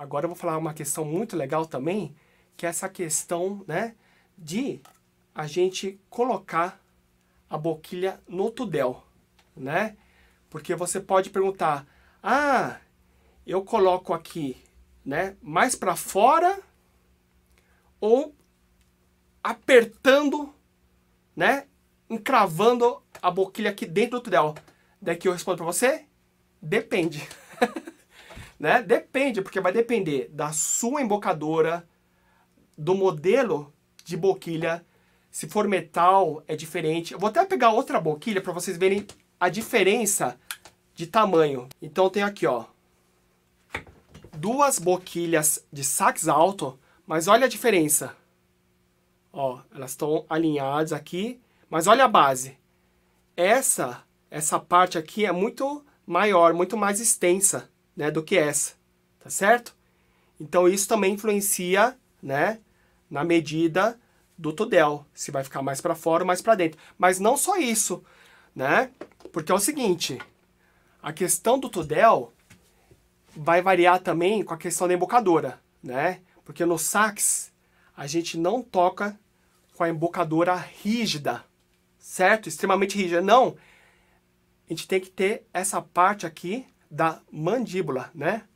Agora eu vou falar uma questão muito legal também, que é essa questão né, de a gente colocar a boquilha no tudel, né? Porque você pode perguntar, ah, eu coloco aqui, né, mais para fora ou apertando, né, encravando a boquilha aqui dentro do tudel. Daqui eu respondo para você, depende. Né? Depende, porque vai depender da sua embocadora, do modelo de boquilha. Se for metal, é diferente. Eu vou até pegar outra boquilha para vocês verem a diferença de tamanho. Então tem aqui, ó, duas boquilhas de sax alto, mas olha a diferença. Ó, elas estão alinhadas aqui, mas olha a base. Essa, essa parte aqui é muito maior, muito mais extensa né, do que essa, tá certo? Então isso também influencia, né, na medida do tudel, se vai ficar mais para fora ou mais para dentro. Mas não só isso, né? Porque é o seguinte, a questão do tudel vai variar também com a questão da embocadora, né? Porque no sax a gente não toca com a embocadora rígida, certo? Extremamente rígida. Não. A gente tem que ter essa parte aqui da mandíbula, né?